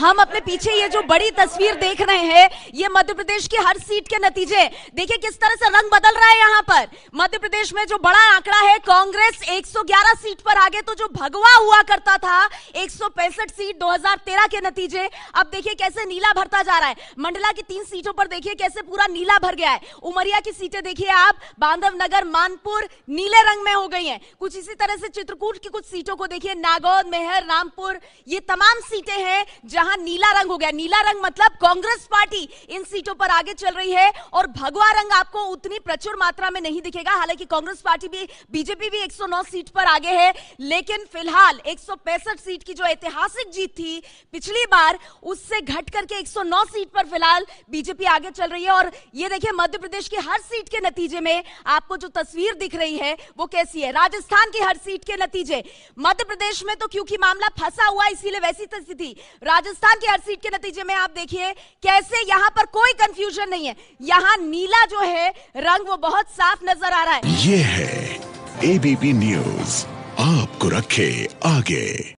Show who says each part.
Speaker 1: हम अपने पीछे ये जो बड़ी तस्वीर देख रहे हैं ये मध्य प्रदेश की हर सीट के नतीजे देखिए किस तरह से रंग बदल रहा है यहाँ पर मध्य प्रदेश में जो बड़ा आंकड़ा है कांग्रेस 111 सीट पर आगे तो जो भगवा हुआ करता था एक सीट 2013 के नतीजे अब देखिए कैसे नीला भरता जा रहा है मंडला की तीन सीटों पर देखिए कैसे पूरा नीला भर गया है उमरिया की सीटें देखिए आप बांधव नगर मानपुर नीले रंग में हो गई है कुछ इसी तरह से चित्रकूट की कुछ सीटों को देखिए नागौर मेहर रामपुर ये तमाम सीटें हैं जहां यहां नीला रंग हो गया नीला रंग मतलब कांग्रेस पार्टी इन सीटों पर आगे चल रही है और भगवा रंग आपको उतनी प्रचुर मात्रा में नहीं दिखेगा हालांकि कांग्रेस पार्टी भी बीजेपी भी 109 सीट पर आगे है लेकिन फिलहाल एक सीट की जो ऐतिहासिक जीत थी पिछली बार उससे घट करके एक सीट पर फिलहाल बीजेपी आगे चल रही है और ये देखिए मध्य प्रदेश की हर सीट के नतीजे में आपको जो तस्वीर दिख रही है वो कैसी है राजस्थान की हर सीट के नतीजे मध्य प्रदेश में तो क्योंकि मामला फंसा हुआ इसीलिए वैसी तो स्थिति राजस्थान राजस्थान की हर सीट के नतीजे में आप देखिए कैसे यहाँ पर कोई कंफ्यूजन नहीं है यहाँ नीला जो है रंग वो बहुत साफ नजर आ रहा है ये है एबीपी न्यूज आपको रखे आगे